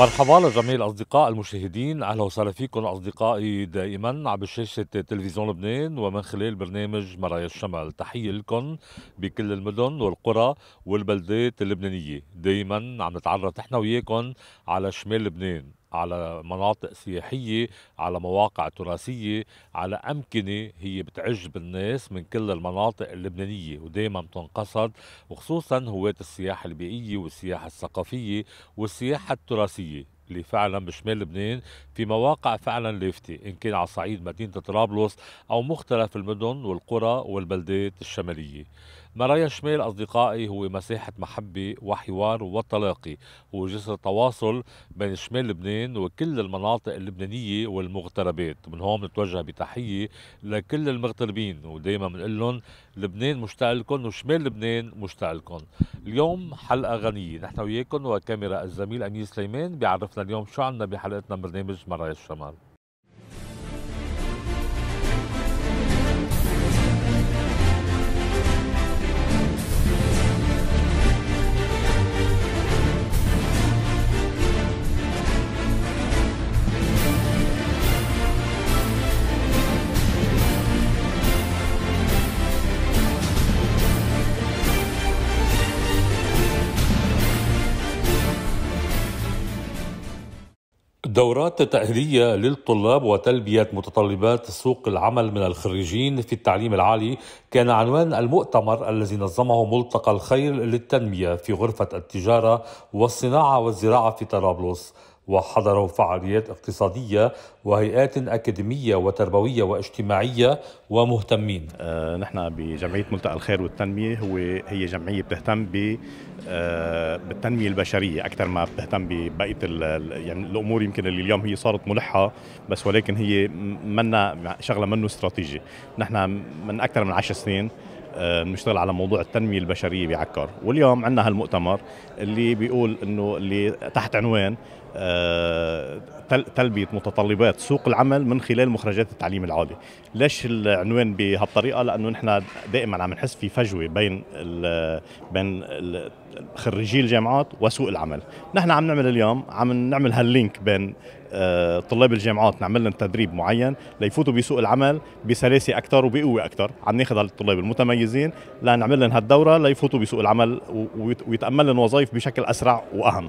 مرحبا لجميع الاصدقاء المشاهدين اهلا وسهلا فيكم اصدقائي دائما عبر شاشه تلفزيون لبنان ومن خلال برنامج مرايا الشمال تحيه لكم بكل المدن والقرى والبلدات اللبنانيه دائما عم نتعرف نحن وياكم على شمال لبنان على مناطق سياحية على مواقع تراثية على أمكنة هي بتعج بالناس من كل المناطق اللبنانية ودائما بتنقصد وخصوصا هواة السياحة البيئية والسياحة الثقافية والسياحة التراثية اللي فعلا بشمال لبنان في مواقع فعلا لافتة إن كان على صعيد مدينة طرابلس أو مختلف المدن والقرى والبلدات الشمالية ما لا يشمل أصدقائي هو مساحة محبة وحوار وتلاقي هو جسر تواصل بين شمال لبنان وكل المناطق اللبنانية والمغتربات من هون نتوجه بتحية لكل المغتربين ودايما بنقول لهم لبنان مشتاق لكم وشمال لبنان مشتاق لكم اليوم حلقة غنية نحن وياكم وكاميرا الزميل أمين سليمان بيعرفنا اليوم شو عندنا بحلقتنا برنامج مرايا الشمال دورات تأهيلية للطلاب وتلبية متطلبات سوق العمل من الخريجين في التعليم العالي كان عنوان المؤتمر الذي نظمه ملتقى الخير للتنمية في غرفة التجارة والصناعة والزراعة في طرابلس وحضروا فعاليات اقتصادية وهيئات أكاديمية وتربوية واجتماعية ومهتمين آه، نحن بجمعية ملتقى الخير والتنمية هو هي جمعية بتهتم ب آه، بالتنمية البشرية أكثر ما بتهتم ببقية يعني الأمور يمكن اللي اليوم هي صارت ملحة بس ولكن هي منا شغلة منه استراتيجي نحن من أكثر من 10 سنين بنشتغل آه، على موضوع التنميه البشريه بعكار واليوم عندنا هالمؤتمر اللي بيقول انه اللي تحت عنوان آه، تلبيه متطلبات سوق العمل من خلال مخرجات التعليم العالي ليش العنوان بهالطريقه لانه نحن دائما عم نحس في فجوه بين ال بين ال خريجي الجامعات وسوق العمل نحن عم نعمل اليوم عم نعمل هاللينك بين آه، طلاب الجامعات نعمل لهم تدريب معين ليفوتوا بسوق العمل بسلاسه اكثر وبقوه اكثر عم ناخذ الطلاب المتميزين لنعمل لهم هالدوره ليفوتوا بسوق العمل ويتامل لهم وظائف بشكل اسرع واهم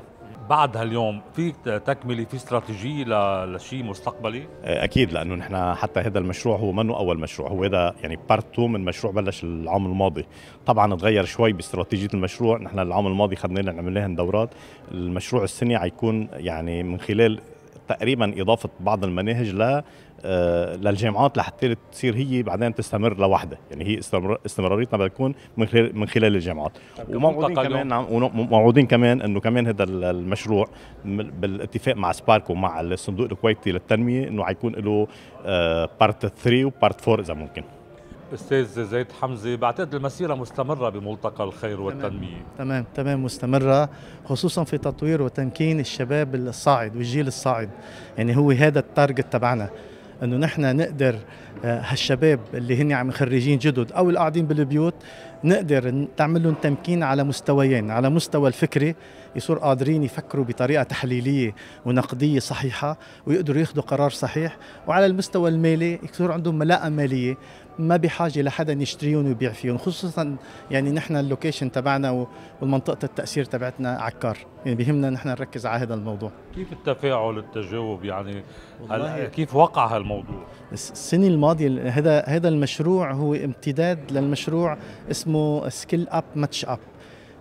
بعد هاليوم في تكمله في استراتيجيه لشيء مستقبلي آه، اكيد لانه نحن حتى هذا المشروع هو منه اول مشروع هو هذا يعني بارت من مشروع بلش العام الماضي طبعا تغير شوي باستراتيجيه المشروع نحن العام الماضي خدنا لنا دورات المشروع السنه حيكون يعني من خلال تقريبا اضافه بعض المناهج ل آه، للجامعات لحتى تصير هي بعدين تستمر لوحدها يعني هي استمراريتنا بدها تكون من خلال من خلال الجامعات وموعودين كمان وموعودين نعم، كمان انه كمان هذا المشروع بالاتفاق مع سبارك ومع الصندوق الكويتي للتنميه انه حيكون له بارت 3 وبارت 4 اذا ممكن استاذ زيد حمزه بعتقد المسيره مستمره بملتقى الخير والتنميه تمام تمام مستمره خصوصا في تطوير وتمكين الشباب الصاعد والجيل الصاعد يعني هو هذا التارجت تبعنا انه نحن نقدر آه، هالشباب اللي هن عم خريجين جدد او اللي قاعدين بالبيوت نقدر نعمل لهم تمكين على مستويين على مستوى الفكري يصير قادرين يفكروا بطريقه تحليليه ونقديه صحيحه ويقدروا ياخذوا قرار صحيح وعلى المستوى المالي يصير عندهم ملاءه ماليه ما بحاجه لحدا يشتريهم ويبيع فيهم خصوصا يعني نحن اللوكيشن تبعنا والمنطقه التاثير تبعتنا عكار يعني بهمنا نحن نركز على هذا الموضوع كيف التفاعل التجاوب يعني كيف وقع هالموضوع السنه الماضيه هذا هذا المشروع هو امتداد للمشروع اسمه سكيل اب ماتش اب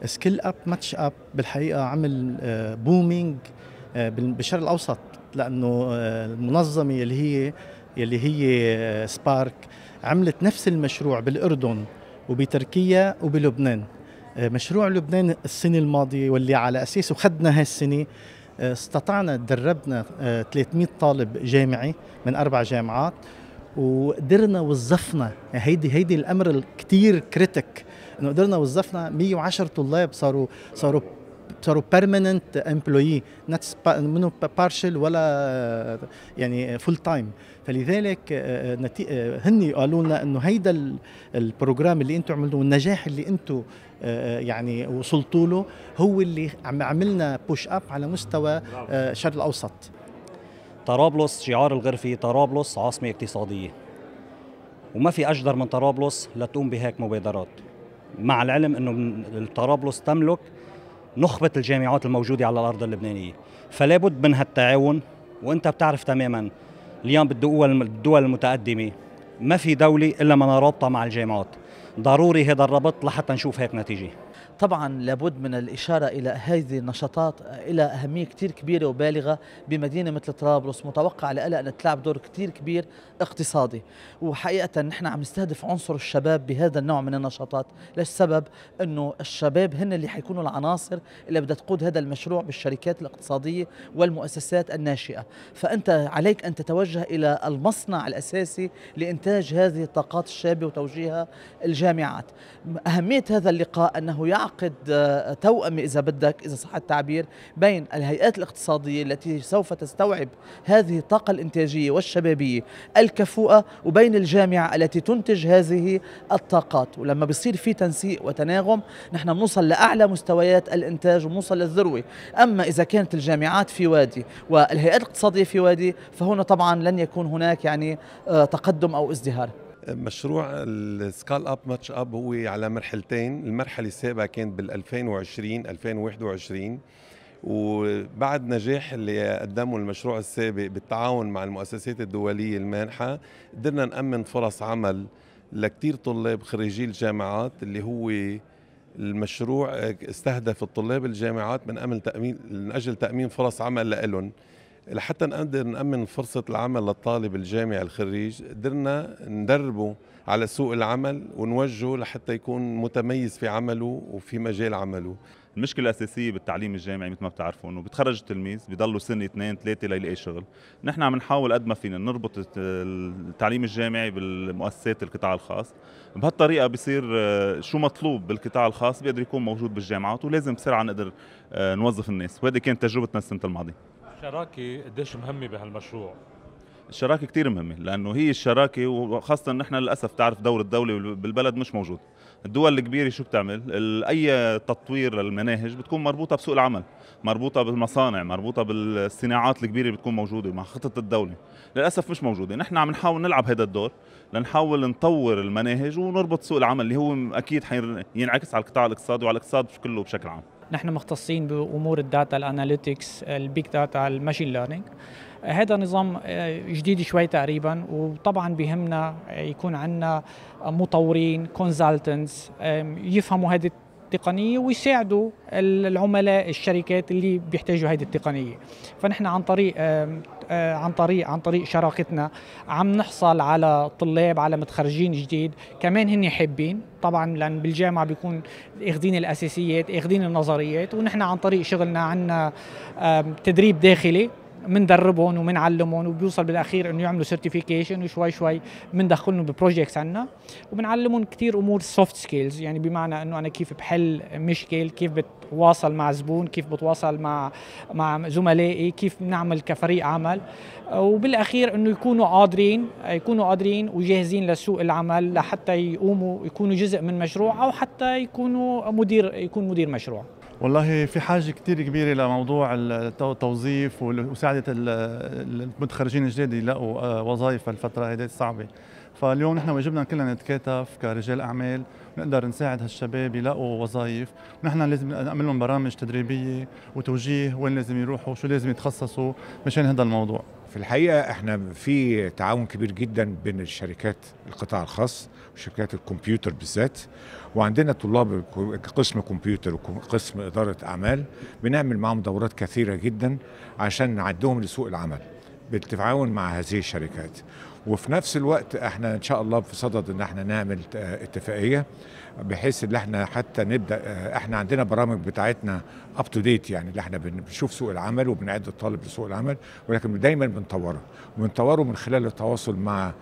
سكيل اب ماتش اب بالحقيقه عمل بومينج آه، آه، بالشرق الاوسط لانه آه، المنظمه اللي هي يلي هي سبارك عملت نفس المشروع بالأردن وبتركيا وبلبنان آه، مشروع لبنان السنة الماضية واللي على أساسه خدنا هالسنة آه، استطعنا دربنا 300 آه، طالب جامعي من أربع جامعات وقدرنا وظفنا يعني هيدي هيدي الامر الكتير كريتيك انه قدرنا وظفنا 110 طلاب صاروا صاروا صاروا بيرمننت امبلوي نوت منو بارشل ولا يعني فول تايم فلذلك آه، آه، آه، هن قالوا لنا انه هيدا البروجرام اللي انتم عملتوه النجاح اللي انتم يعني وصلتوا له هو اللي عم عملنا بوش اب على مستوى الشرق الاوسط طرابلس شعار الغرفه طرابلس عاصمه اقتصاديه وما في اجدر من طرابلس لتقوم بهيك مبادرات مع العلم انه طرابلس تملك نخبة الجامعات الموجودة على الأرض اللبنانية فلا بد من هالتعاون وأنت بتعرف تماما اليوم بالدول الدول المتقدمة ما في دولة إلا ما رابطة مع الجامعات ضروري هذا الربط لحتى نشوف هيك نتيجة طبعا لابد من الإشارة إلى هذه النشاطات إلى أهمية كتير كبيرة وبالغة بمدينة مثل طرابلس متوقع لها أن تلعب دور كتير كبير اقتصادي وحقيقة نحن عم نستهدف عنصر الشباب بهذا النوع من النشاطات للسبب أنه الشباب هن اللي حيكونوا العناصر اللي بدها تقود هذا المشروع بالشركات الاقتصادية والمؤسسات الناشئة فأنت عليك أن تتوجه إلى المصنع الأساسي لإنتاج هذه الطاقات الشابة وتوجيهها الجامعات أهمية هذا اللقاء أنه يعرف ينعقد آه، توأمي إذا بدك إذا صح التعبير بين الهيئات الاقتصادية التي سوف تستوعب هذه الطاقة الإنتاجية والشبابية الكفوءة وبين الجامعة التي تنتج هذه الطاقات ولما بصير في تنسيق وتناغم نحن بنوصل لأعلى مستويات الإنتاج وبنوصل للذروة أما إذا كانت الجامعات في وادي والهيئات الاقتصادية في وادي فهنا طبعا لن يكون هناك يعني آه، تقدم أو ازدهار مشروع السكال اب ماتش اب هو على مرحلتين المرحله السابقه كانت بال 2020 2021 وبعد نجاح اللي قدمه المشروع السابق بالتعاون مع المؤسسات الدوليه المانحه قدرنا نامن فرص عمل لكتير طلاب خريجي الجامعات اللي هو المشروع استهدف الطلاب الجامعات من من أجل تأمين فرص عمل لهم لحتى نقدر نأمن فرصة العمل للطالب الجامعي الخريج قدرنا ندربه على سوق العمل ونوجهه لحتى يكون متميز في عمله وفي مجال عمله المشكلة الأساسية بالتعليم الجامعي مثل ما بتعرفوا إنه بتخرج التلميذ بيضلوا سنة اثنين ثلاثة ليلاقي شغل، نحن عم نحاول قد ما فينا نربط التعليم الجامعي بالمؤسسات القطاع الخاص، بهالطريقة بصير آه، شو مطلوب بالقطاع الخاص بيقدر يكون موجود بالجامعات ولازم بسرعة نقدر آه، نوظف الناس، وهذه كانت تجربتنا السنة الماضية. الشراكه قديش مهمه بهالمشروع الشراكة كتير مهمة لأنه هي الشراكة وخاصة نحن للأسف تعرف دور الدولة بالبلد مش موجود الدول الكبيرة شو بتعمل أي تطوير للمناهج بتكون مربوطة بسوق العمل مربوطة بالمصانع مربوطة بالصناعات الكبيرة بتكون موجودة مع خطط الدولة للأسف مش موجودة نحن عم نحاول نلعب هذا الدور لنحاول نطور المناهج ونربط سوق العمل اللي هو أكيد حينعكس على القطاع الاقتصادي وعلى الاقتصاد كله بشكل عام نحن مختصين بامور الداتا الاناليتكس البيج داتا الماشين ليرنينج هذا نظام آه، جديد شوي تقريبا وطبعا بهمنا يكون عندنا مطورين كونسلتنتس يفهموا هذه التقنية ويساعدوا العملاء الشركات اللي بيحتاجوا هذه التقنية فنحن عن طريق آه، عن طريق عن طريق شراكتنا عم نحصل على طلاب على متخرجين جديد كمان هن حابين طبعا لان بالجامعه بيكون اخذين الاساسيات اخذين النظريات ونحن عن طريق شغلنا عندنا تدريب داخلي مندربهم ومنعلمهم وبيوصل بالاخير انه يعملوا سيرتيفيكيشن وشوي شوي مندخلهم ببروجيكتس عنا وبنعلمهم كثير امور سوفت سكيلز يعني بمعنى انه انا كيف بحل مشكل كيف بتواصل مع زبون كيف بتواصل مع مع زملائي كيف بنعمل كفريق عمل وبالاخير انه يكونوا قادرين يكونوا قادرين وجاهزين لسوق العمل لحتى يقوموا يكونوا جزء من مشروع او حتى يكونوا مدير يكون مدير مشروع والله في حاجه كتير كبيره لموضوع التوظيف ومساعده المتخرجين الجديد يلاقوا آه، وظائف الفتره هذه صعبة فاليوم نحن واجبنا كلنا نتكاتف كرجال اعمال نقدر نساعد هالشباب يلاقوا وظائف ونحن لازم نعمل لهم برامج تدريبيه وتوجيه وين لازم يروحوا شو لازم يتخصصوا مشان هذا الموضوع في الحقيقه احنا في تعاون كبير جدا بين الشركات القطاع الخاص وشركات الكمبيوتر بالذات وعندنا طلاب قسم كمبيوتر وقسم اداره اعمال بنعمل معهم دورات كثيره جدا عشان نعدهم لسوق العمل بالتعاون مع هذه الشركات وفي نفس الوقت احنا ان شاء الله في صدد ان احنا نعمل اتفاقيه بحيث ان احنا حتى نبدا احنا عندنا برامج بتاعتنا اب تو ديت يعني اللي احنا بنشوف سوق العمل وبنعد الطالب لسوق العمل ولكن دايما بنطوره وبنطوره من خلال التواصل مع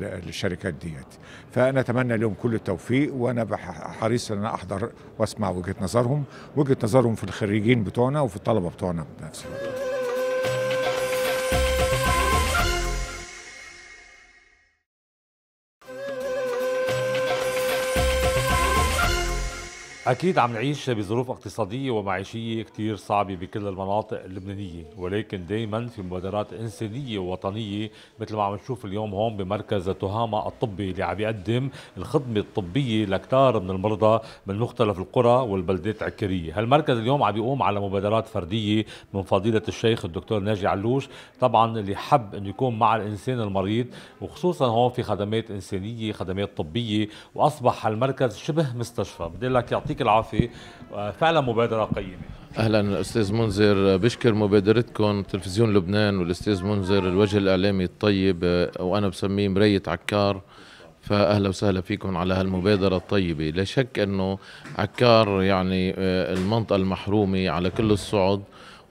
الشركات ديت فانا اتمنى لهم كل التوفيق وانا حريص ان انا احضر واسمع وجهه نظرهم وجهه نظرهم في الخريجين بتوعنا وفي الطلبه بتوعنا بنفس الوقت أكيد عم نعيش بظروف اقتصادية ومعيشية كتير صعبة بكل المناطق اللبنانية ولكن دايما في مبادرات إنسانية ووطنية مثل ما عم نشوف اليوم هون بمركز تهامة الطبي اللي عم يقدم الخدمة الطبية لكتار من المرضى من مختلف القرى والبلدات العكرية هالمركز اليوم عم بيقوم على مبادرات فردية من فضيلة الشيخ الدكتور ناجي علوش طبعا اللي حب أن يكون مع الإنسان المريض وخصوصا هون في خدمات إنسانية خدمات طبية وأصبح هالمركز شبه مستشفى بدي لك يعطي يعطيك العافيه فعلا مبادره قيمه اهلا استاذ منذر بشكر مبادرتكم تلفزيون لبنان والاستاذ منذر الوجه الاعلامي الطيب وانا بسميه مرايه عكار فاهلا وسهلا فيكم على هالمبادره الطيبه لا شك انه عكار يعني آه، المنطقه المحرومه على كل الصعد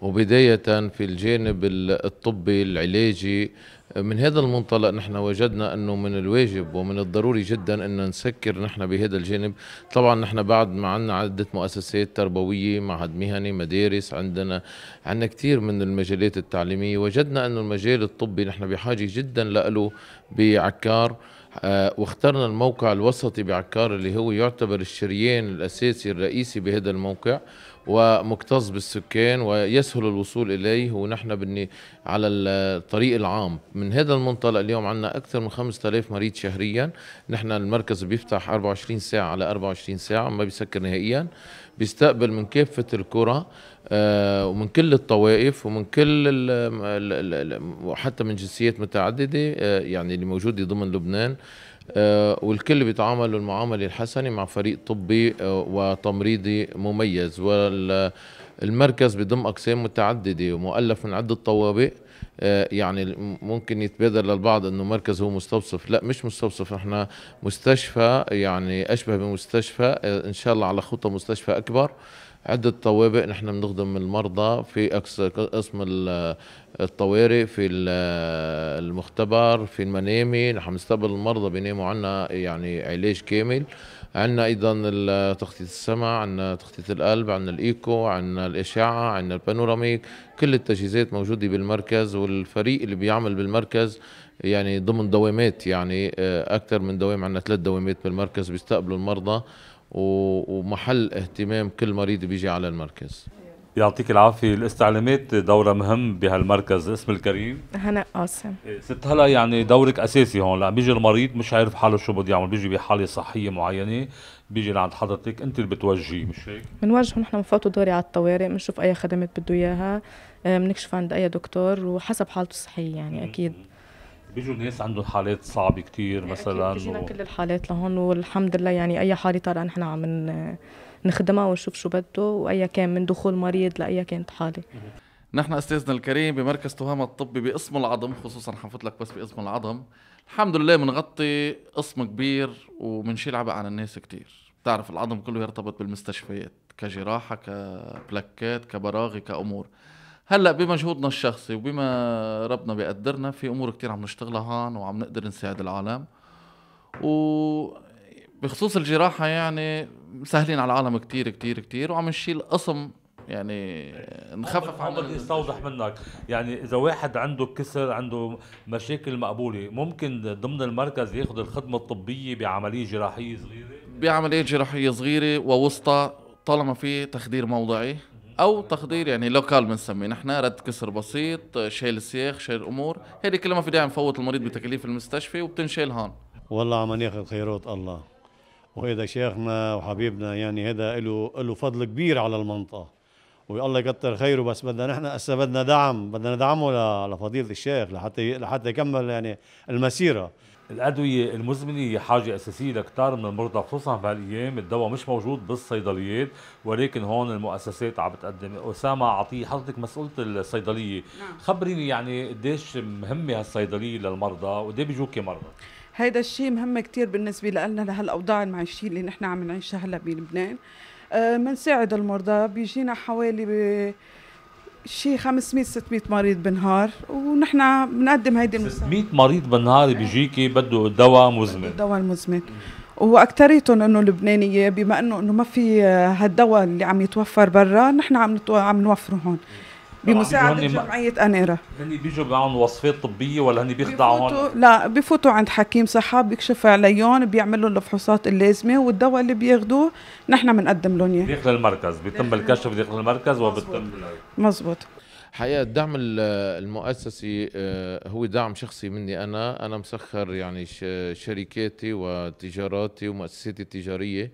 وبدايه في الجانب الطبي العلاجي من هذا المنطلق نحن وجدنا انه من الواجب ومن الضروري جدا ان نسكر نحن بهذا الجانب، طبعا نحن بعد ما عندنا عده مؤسسات تربويه، معهد مهني، مدارس، عندنا عندنا كثير من المجالات التعليميه، وجدنا انه المجال الطبي نحن بحاجه جدا له بعكار آه، واخترنا الموقع الوسطي بعكار اللي هو يعتبر الشريان الأساسي الرئيسي بهذا الموقع ومكتظ بالسكان ويسهل الوصول إليه ونحن بني على الطريق العام من هذا المنطلق اليوم عندنا أكثر من 5000 مريض شهريا نحن المركز بيفتح 24 ساعة على 24 ساعة ما بيسكر نهائيا بيستقبل من كافة القرى آه، ومن كل الطوائف ومن كل وحتى من جنسيات متعدده آه، يعني اللي موجوده ضمن لبنان آه، والكل بيتعاملوا المعامله الحسنه مع فريق طبي وتمريضي مميز والمركز بضم اقسام متعدده ومؤلف من عده طوابق يعني ممكن يتبادر للبعض انه مركز هو مستوصف لا مش مستوصف احنا مستشفى يعني اشبه بمستشفى ان شاء الله على خطه مستشفى اكبر عدة طوابق نحن بنخدم المرضى في قسم الطوارئ في المختبر في المنامي نحن بنستقبل المرضى بيناموا عنا يعني علاج كامل عندنا ايضا تخطيط السمع عندنا تخطيط القلب عندنا الايكو عندنا الاشعه عندنا البانوراميك كل التجهيزات موجوده بالمركز والفريق اللي بيعمل بالمركز يعني ضمن دوامات يعني آه، اكثر من دوام عندنا ثلاث دوامات بالمركز بيستقبلوا المرضى ومحل اهتمام كل مريض بيجي على المركز يعطيك العافية الاستعلامات دورة مهم بهالمركز اسم الكريم هنا قاسم إيه، ست هلا يعني دورك أساسي هون لما بيجي المريض مش عارف حاله شو بده يعمل بيجي بحالة صحية معينة بيجي لعند حضرتك أنت اللي بتوجهي مش هيك؟ بنوجهه نحن بنفوتوا دوري على الطوارئ بنشوف أي خدمات بده إياها آه، بنكشف عند أي دكتور وحسب حالته الصحية يعني أكيد بيجوا ناس عندهم حالات صعبه كثير مثلا بيجينا و... كل الحالات لهون والحمد لله يعني اي حاله طالعه نحن عم نخدمها ونشوف شو بده واي كان من دخول مريض لاي كانت حاله نحن استاذنا الكريم بمركز تهامة الطبي باسم العظم خصوصا حنفوت لك بس باسم العظم الحمد لله بنغطي قسم كبير وبنشيل عبء عن الناس كتير بتعرف العظم كله يرتبط بالمستشفيات كجراحة كبلاكات كبراغي كأمور هلا بمجهودنا الشخصي وبما ربنا بيقدرنا في امور كثير عم نشتغلها هون وعم نقدر نساعد العالم و بخصوص الجراحة يعني سهلين على العالم كتير كتير كتير وعم نشيل قسم يعني نخفف عن بدي استوضح منك يعني اذا واحد عنده كسر عنده مشاكل مقبوله ممكن ضمن المركز ياخذ الخدمه الطبيه بعمليه جراحيه صغيره بعمليه جراحيه صغيره ووسطى طالما في تخدير موضعي او تخدير يعني لوكال بنسميه نحن رد كسر بسيط شيل السياخ شيل الامور هيدي كلها ما في داعي نفوت المريض بتكاليف المستشفى وبتنشيل هون والله عم ياخذ خيرات الله وهذا شيخنا وحبيبنا يعني هذا له له فضل كبير على المنطقه والله يكتر خيره بس بدنا نحن هسه بدنا دعم بدنا ندعمه لفضيله الشيخ لحتى لحتى يكمل يعني المسيره الأدوية المزمنة هي حاجة أساسية لكتار من المرضى خصوصا بهالأيام الدواء مش موجود بالصيدليات ولكن هون المؤسسات عم بتقدم أسامة عطية حضرتك مسؤولة الصيدلية نعم. خبريني يعني قديش مهمة هالصيدلية للمرضى وقديه بيجوكي مرضى هيدا الشيء مهم كتير بالنسبة لنا لهالأوضاع المعيشية اللي نحن عم نعيشها هلا بلبنان بنساعد آه، المرضى بيجينا حوالي شي 500 600 مريض بالنهار ونحن بنقدم هيدي المساعده 600 مريض بالنهار بيجيكي بده دواء مزمن دواء مزمن واكثريتهم انه لبنانيه بما انه انه ما في هالدواء اللي عم يتوفر برا نحن عم عم نوفره هون نعم. بمساعدة يعني جمعية أنيرة هني بيجوا معهم وصفات طبية ولا هني بيخضعوا لا بفوتوا عند حكيم صحة بيكشف عليهم بيعملوا الفحوصات اللازمة والدواء اللي بياخذوه نحن بنقدم لهم إياه داخل المركز بيتم الكشف داخل المركز وبتم مزبوط حقيقة الدعم المؤسسي آه، هو دعم شخصي مني أنا أنا مسخر يعني شركاتي وتجاراتي ومؤسساتي التجارية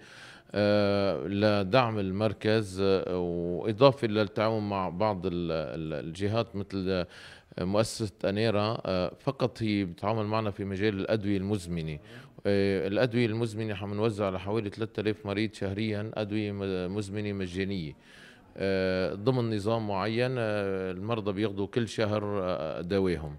آه، لدعم المركز آه، وإضافة للتعاون مع بعض الجهات مثل آه، مؤسسة أنيرا فقط هي بتتعامل معنا في مجال الأدوية المزمنة الأدوية المزمنة عم نوزع حوالي 3000 مريض شهريا أدوية مزمنة مجانية ضمن نظام معين المرضى بياخذوا كل شهر دواهم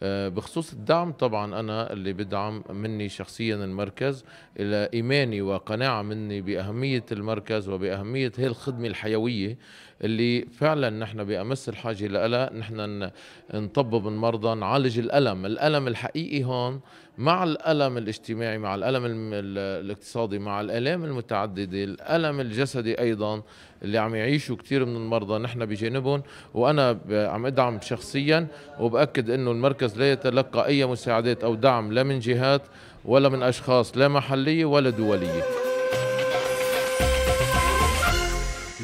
آه، بخصوص الدعم طبعا انا اللي بدعم مني شخصيا المركز الى ايماني وقناعه مني باهميه المركز وباهميه هي الخدمه الحيويه اللي فعلا نحن بامس الحاجه لها نحن نطبب المرضى نعالج الالم الالم الحقيقي هون مع الألم الاجتماعي مع الألم الاقتصادي مع الآلام المتعددة الألم الجسدي أيضا اللي عم يعيشوا كثير من المرضى نحن بجانبهم وأنا عم أدعم شخصيا وبأكد أنه المركز لا يتلقى أي مساعدات أو دعم لا من جهات ولا من أشخاص لا محلية ولا دولية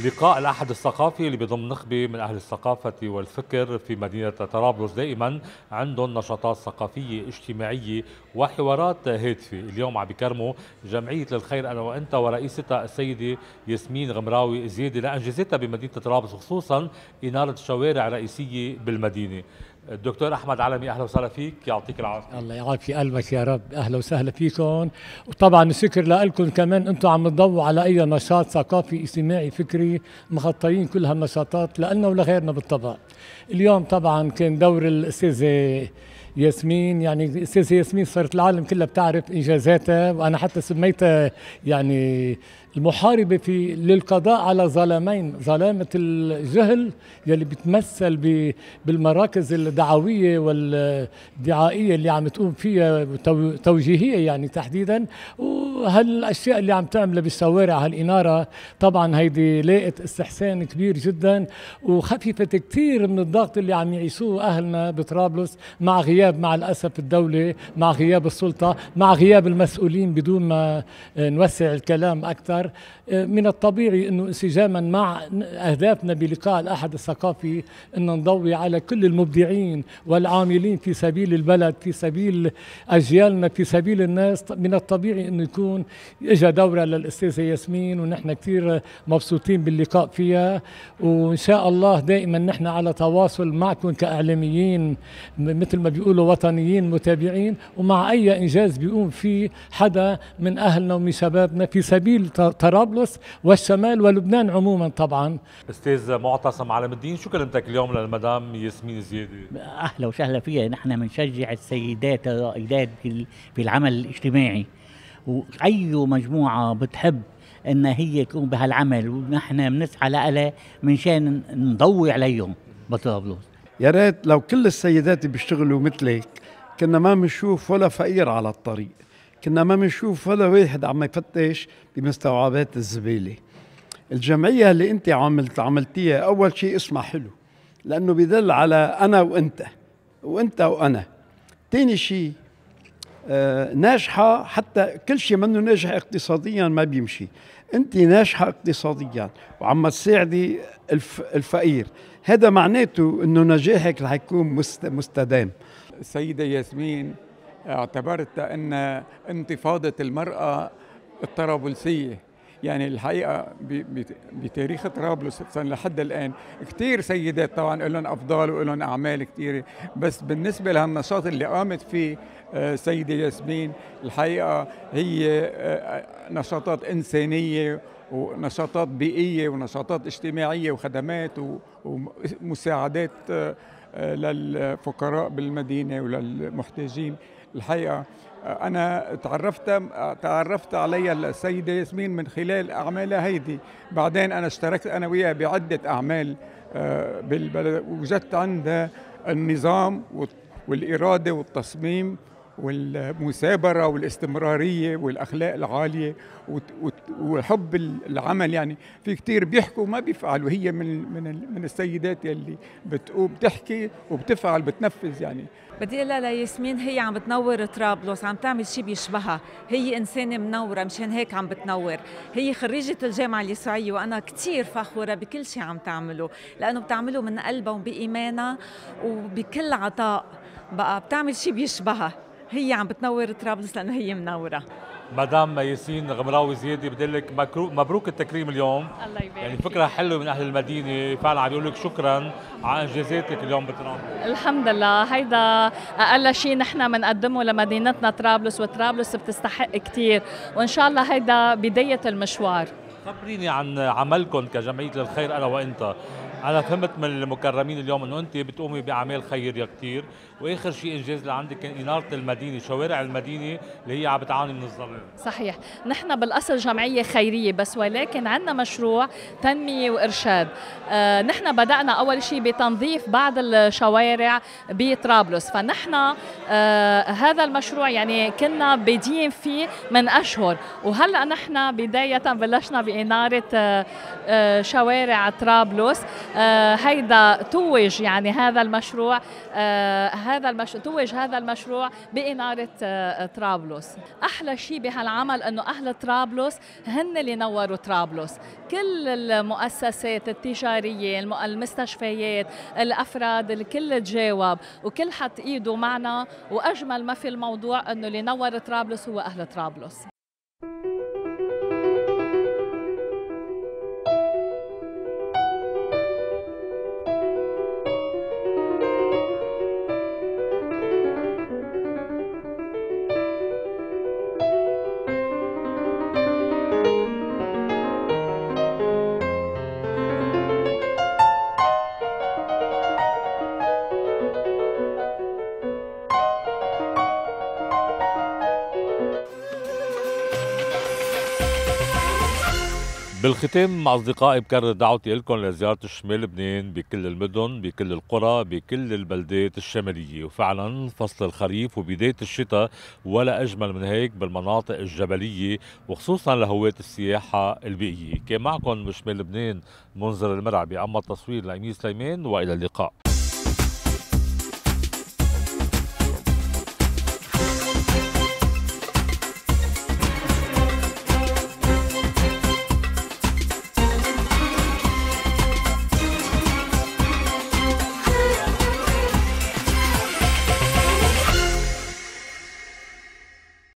لقاء الأحد الثقافي اللي بيضم نخبة من أهل الثقافة والفكر في مدينة طرابلس دائما عندهم نشاطات ثقافية اجتماعية وحوارات هاتفة اليوم عم بكرموا جمعية للخير أنا وأنت ورئيستها السيدة ياسمين غمراوي زيادة لأنجازتها بمدينة طرابلس خصوصا إنارة شوارع رئيسية بالمدينة الدكتور احمد علمي اهلا وسهلا فيك يعطيك العافيه الله يعافي قلبك يا رب اهلا وسهلا فيكم وطبعا الشكر لكم كمان انتم عم تضووا على اي نشاط ثقافي اجتماعي فكري مغطيين كل هالنشاطات لنا ولغيرنا بالطبع اليوم طبعا كان دور الاستاذه ياسمين يعني الاستاذه ياسمين صارت العالم كلها بتعرف انجازاتها وانا حتى سميتها يعني المحاربه في للقضاء على ظلامين ظلامه الجهل يلي بتمثل بالمراكز الدعويه والدعائيه اللي عم تقوم فيها توجيهيه يعني تحديدا وهالاشياء اللي عم تعملها بالشوارع هالاناره طبعا هيدي لاقت استحسان كبير جدا وخففت كثير من الضغط اللي عم يعيشوه اهلنا بطرابلس مع غياب غياب مع الأسف الدولة مع غياب السلطة مع غياب المسؤولين بدون ما نوسع الكلام أكثر من الطبيعي أنه انسجاما مع أهدافنا بلقاء الأحد الثقافي أن نضوي على كل المبدعين والعاملين في سبيل البلد في سبيل أجيالنا في سبيل الناس من الطبيعي أنه يكون اجى دورة للأستاذة ياسمين ونحن كثير مبسوطين باللقاء فيها وإن شاء الله دائما نحن على تواصل معكم كإعلاميين مثل ما بيقول بيقولوا وطنيين متابعين ومع أي إنجاز بيقوم فيه حدا من أهلنا ومن شبابنا في سبيل طرابلس والشمال ولبنان عموما طبعا أستاذ معتصم علم الدين شو كلمتك اليوم للمدام ياسمين زيادة أهلا وسهلا فيها نحن بنشجع السيدات الرائدات في العمل الاجتماعي وأي مجموعة بتحب ان هي تقوم بهالعمل ونحن بنسعى لها من شان نضوي عليهم بطرابلس يا ريت لو كل السيدات بيشتغلوا مثلك كنا ما بنشوف ولا فقير على الطريق كنا ما بنشوف ولا واحد عم يفتش بمستوعبات الزباله الجمعيه اللي انت عملت عملتيها اول شيء اسمها حلو لانه بدل على انا وانت وانت وانا ثاني شيء آه، ناجحه حتى كل شيء منه ناجح اقتصاديا ما بيمشي انت ناجحه اقتصاديا وعم تساعدي الف الفقير هذا معناته انه نجاحك رح يكون مست مستدام السيده ياسمين اعتبرت ان انتفاضه المراه الطرابلسيه يعني الحقيقه بتاريخ طرابلس لحد الان كثير سيدات طبعا لهم افضال ولهم اعمال كثيره بس بالنسبه لهالنشاط اللي قامت فيه آه، سيده ياسمين الحقيقه هي آه، آه، نشاطات انسانيه ونشاطات بيئيه ونشاطات اجتماعيه وخدمات ومساعدات للفقراء بالمدينه وللمحتاجين الحقيقه انا تعرفت تعرفت علي السيده ياسمين من خلال اعمالها هيدي بعدين انا اشتركت انا وياها بعده اعمال آه، بالبلد وجدت عندها النظام والاراده والتصميم والمثابرة والاستمرارية والأخلاق العالية وحب العمل يعني في كتير بيحكوا ما بيفعلوا هي من من من السيدات يلي بتقوم بتحكي وبتفعل بتنفذ يعني بدي اقول لها ياسمين هي عم بتنور طرابلس عم تعمل شيء بيشبهها هي انسانه منوره مشان هيك عم بتنور هي خريجه الجامعه اليسوعيه وانا كثير فخوره بكل شيء عم تعمله لانه بتعمله من قلبها وبايمانها وبكل عطاء بقى بتعمل شيء بيشبهها هي عم بتنور طرابلس لانه هي منوره مدام ياسين غمراوي زيادي بدي لك مبروك التكريم اليوم الله يبارك يعني فكره حلوه من اهل المدينه فعلا عم يقول لك شكرا على انجازاتك اليوم بطرابلس الحمد لله هيدا اقل شيء نحن بنقدمه لمدينتنا طرابلس وطرابلس بتستحق كثير وان شاء الله هيدا بدايه المشوار خبريني عن عملكم كجمعيه للخير انا وانت انا فهمت من المكرمين اليوم انه انت بتقومي باعمال خيريه كثير واخر شيء انجاز اللي عندك كان اناره المدينه شوارع المدينه اللي هي عم بتعاني من الظلام صحيح نحن بالاصل جمعيه خيريه بس ولكن عندنا مشروع تنميه وارشاد آه نحن بدانا اول شيء بتنظيف بعض الشوارع بطرابلس فنحن آه هذا المشروع يعني كنا بادين فيه من اشهر وهلا نحن بدايه بلشنا بإنارة آه، آه، شوارع طرابلس آه، هيدا توج يعني هذا المشروع هذا المشروع توج هذا المشروع بإنارة طرابلس أحلى شيء بهالعمل أنه أهل طرابلس هن اللي نوروا طرابلس كل المؤسسات التجارية المستشفيات الأفراد الكل تجاوب وكل حط إيده معنا وأجمل ما في الموضوع أنه اللي نور طرابلس هو أهل طرابلس بالختام مع اصدقائي بكرر دعوتي لكم لزياره الشمال لبنان بكل المدن بكل القرى بكل البلدات الشماليه وفعلا فصل الخريف وبدايه الشتاء ولا اجمل من هيك بالمناطق الجبليه وخصوصا لهواة السياحه البيئيه كان معكم من شمال لبنان منذر المرعبي اما التصوير لامين سليمان والى اللقاء